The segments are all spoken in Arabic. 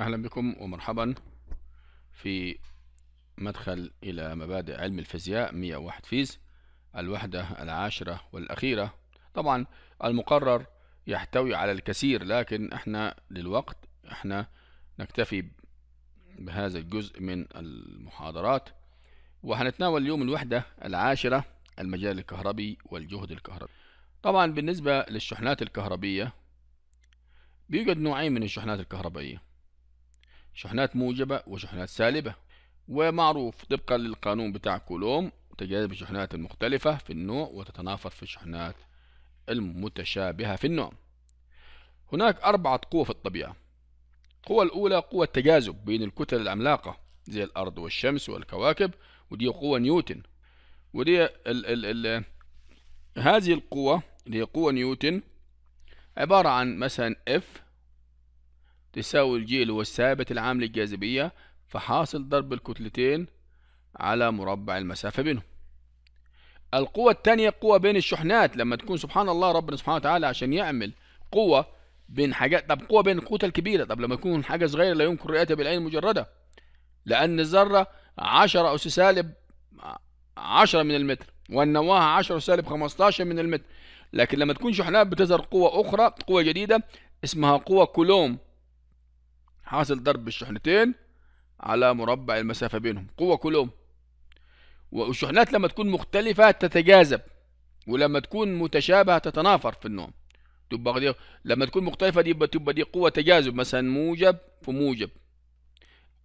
أهلا بكم ومرحبا في مدخل إلى مبادئ علم الفيزياء 101 فيز الوحدة العاشرة والأخيرة طبعا المقرر يحتوي على الكثير لكن احنا للوقت احنا نكتفي بهذا الجزء من المحاضرات وهنتناول اليوم الوحدة العاشرة المجال الكهربي والجهد الكهربي طبعا بالنسبة للشحنات الكهربية بيوجد نوعين من الشحنات الكهربائية شحنات موجبة وشحنات سالبة ومعروف طبقا للقانون بتاع كولوم تجاذب الشحنات المختلفة في النوع وتتنافر في الشحنات المتشابهة في النوع هناك أربعة قوى في الطبيعة القوة الأولى قوة التجاذب بين الكتل العملاقة زي الأرض والشمس والكواكب ودي قوة نيوتن ودي ال ال ال هذه القوة اللي هي قوة نيوتن عبارة عن مثلا F تساوي الجي اللي هو الثابت العام للجاذبية فحاصل ضرب الكتلتين على مربع المسافة بينهم القوة التانية قوة بين الشحنات لما تكون سبحان الله ربنا سبحانه وتعالى عشان يعمل قوة بين حاجات طب قوة بين القوة الكبيرة طب لما تكون حاجة صغيرة لا يمكن رؤيتها بالعين المجردة لأن الذرة 10 أس سالب 10 من المتر والنواة 10 سالب 15 من المتر لكن لما تكون شحنات بتظهر قوة أخرى قوة جديدة اسمها قوة كولوم حاصل ضرب الشحنتين على مربع المسافة بينهم قوة كلهم والشحنات لما تكون مختلفة تتجاذب ولما تكون متشابهة تتنافر في النوم تبقى دي لما تكون مختلفة دي تبقى دي قوة تجاذب مثلا موجب في موجب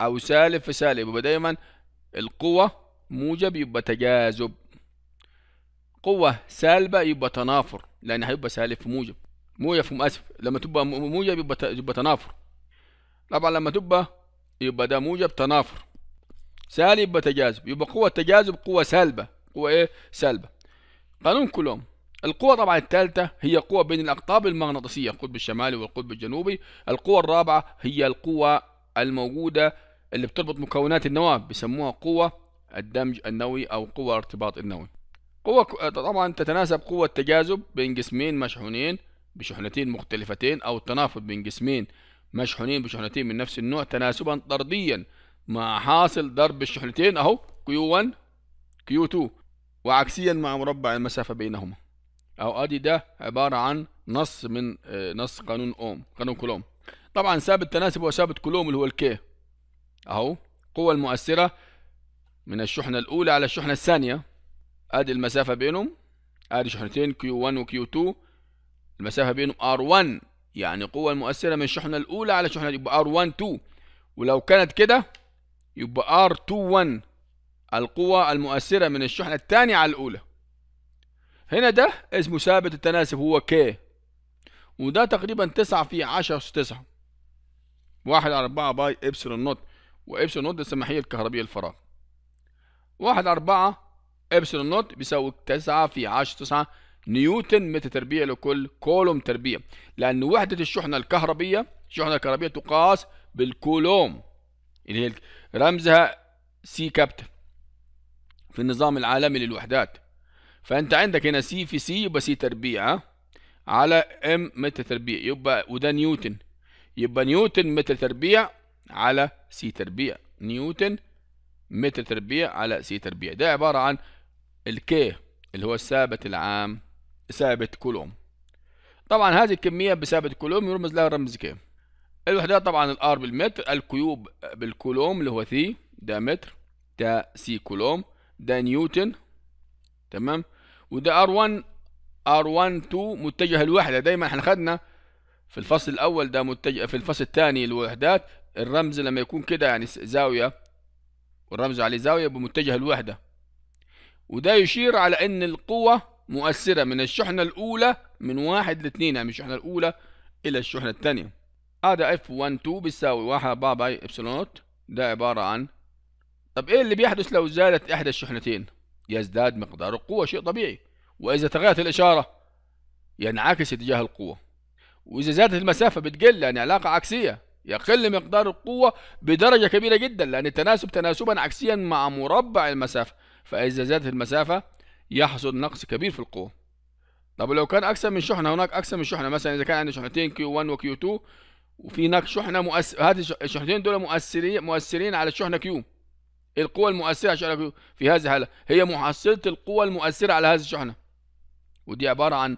أو سالب في سالب يبقى دايما القوة موجب يبقى تجاذب قوة سالبة يبقى تنافر لأن هيبقى سالب في موجب موجب في أسف لما تبقى موجب يبقى تنافر طبعا لما تبقى يبقى ده موجب تنافر سالب تجاذب يبقى قوة تجاذب قوة سالبة قوة ايه سالبة قانون كولوم القوة طبعا الثالثة هي قوة بين الأقطاب المغناطيسية القطب الشمالي والقطب الجنوبي القوة الرابعة هي القوة الموجودة اللي بتربط مكونات النواة بيسموها قوة الدمج النووي أو قوة الارتباط النووي قوة طبعا تتناسب قوة تجاذب بين جسمين مشحونين بشحنتين مختلفتين أو التنافر بين جسمين مشحونين بشحنتين من نفس النوع تناسبا طرديا مع حاصل ضرب الشحنتين أهو Q1 Q2 وعكسيا مع مربع المسافة بينهما أو أدي ده عبارة عن نص من آه، نص قانون أوم قانون كولوم طبعا ثابت تناسب هو ثابت كولوم اللي هو الكي أهو القوة المؤثرة من الشحنة الأولى على الشحنة الثانية أدي المسافة بينهم أدي شحنتين Q1 و Q2 المسافة بينهم R1 يعني القوة المؤثرة من الشحنة الأولى على الشحنة يبقى R12 ولو كانت كده يبقى R21 القوة المؤثرة من الشحنة الثانية على الأولى هنا ده اسمه ثابت التناسب هو K وده تقريبا 9 في 10 أس 9 واحد على أربعة باي إبسلون نوت وإبسلون نوت السماحية الكهربية الفراغ واحد على أربعة إبسلون نوت بيساوي تسعة في عشرة تسعة نيوتن متر تربيع لكل كولوم تربيع لأن وحدة الشحنة الكهربية الشحنة الكهربية تقاس بالكولوم اللي هي رمزها سي كابتن في النظام العالمي للوحدات فأنت عندك هنا سي في سي يبقى سي تربيع على ام متر تربيع يبقى وده نيوتن يبقى نيوتن متر تربيع على سي تربيع نيوتن متر تربيع على سي تربيع ده عبارة عن الكي اللي هو الثابت العام ثابت كولوم طبعا هذه الكمية بثابت كولوم يرمز لها رمز ك الوحدات طبعا الار بالمتر الكيوب بالكولوم اللي هو ثي ده متر ده سي كولوم ده نيوتن تمام وده ار1 ار12 متجه الوحدة دايما احنا خدنا في الفصل الاول ده متجه في الفصل الثاني الوحدات الرمز لما يكون كده يعني زاوية والرمز عليه زاوية بمتجه الوحدة وده يشير على ان القوة مؤثرة من الشحنة الأولى من واحد لاثنين يعني من الشحنة الأولى إلى الشحنة الثانية هذا F12 بيساوي واحد باي باي إبسلون نوت ده عبارة عن طب إيه اللي بيحدث لو زالت إحدى الشحنتين؟ يزداد مقدار القوة شيء طبيعي وإذا تغيرت الإشارة ينعكس اتجاه القوة وإذا زادت المسافة بتقل يعني علاقة عكسية يقل مقدار القوة بدرجة كبيرة جدا لأن التناسب تناسبا عكسيا مع مربع المسافة فإذا زادت المسافة يحصل نقص كبير في القوة طب لو كان أكثر من شحنة هناك أكثر من شحنة مثلا إذا كان عندي شحنتين Q1 وكيو 2 وفي هناك شحنة مؤثر هذه الشحنتين دول مؤثرين مؤثرين على الشحنة Q القوة المؤثرة على الشحنة Q في هذه الحالة هي محصلة القوة المؤثرة على هذه الشحنة ودي عبارة عن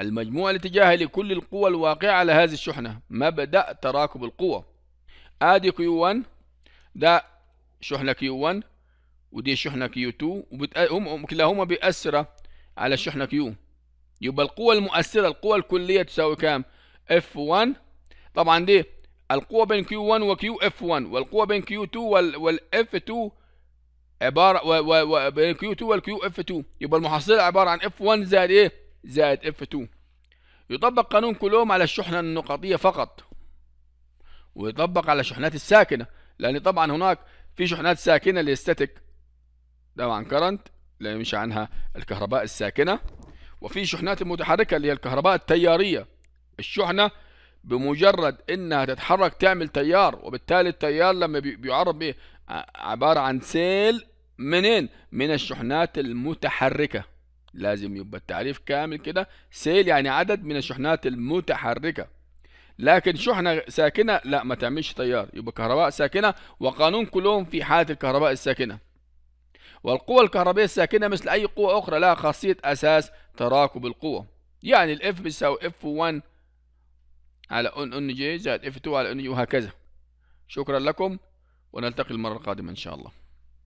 المجموع الاتجاهي لكل القوة الواقعة على هذه الشحنة مبدأ تراكب القوه ادي Q1 ده شحنة Q1 ودي الشحنة كيو 2 وبتقوم آه، كلاهما بيأثر على الشحنة كيو يبقى القوة المؤثرة القوة الكلية تساوي كام؟ F1 طبعا دي القوة بين Q1 و اف 1 والقوة بين Q2 وال, وال F2 عبارة و, و, و بين Q2 وال اف 2 يبقى المحصلة عبارة عن F1 زائد إيه؟ زائد F2 يطبق قانون كولوم على الشحنة النقطية فقط ويطبق على الشحنات الساكنة لأن طبعا هناك في شحنات ساكنة للستاتيك لو عن كرنت لا يمشي عنها الكهرباء الساكنة وفي شحنات المتحركة اللي هي الكهرباء التيارية الشحنة بمجرد انها تتحرك تعمل تيار وبالتالي التيار لما بيعرف بايه عبارة عن سيل منين من الشحنات المتحركة لازم يبقى التعريف كامل كده سيل يعني عدد من الشحنات المتحركة لكن شحنة ساكنة لا ما تعملش تيار يبقى كهرباء ساكنة وقانون كلهم في حالة الكهرباء الساكنة والقوة الكهربية الساكنة مثل أي قوة أخرى لها خاصية أساس تراكب القوة يعني الإف بيساوي اف 1 على ان ان جي زائد اف 2 على ان جي وهكذا شكرا لكم ونلتقي المرة القادمة إن شاء الله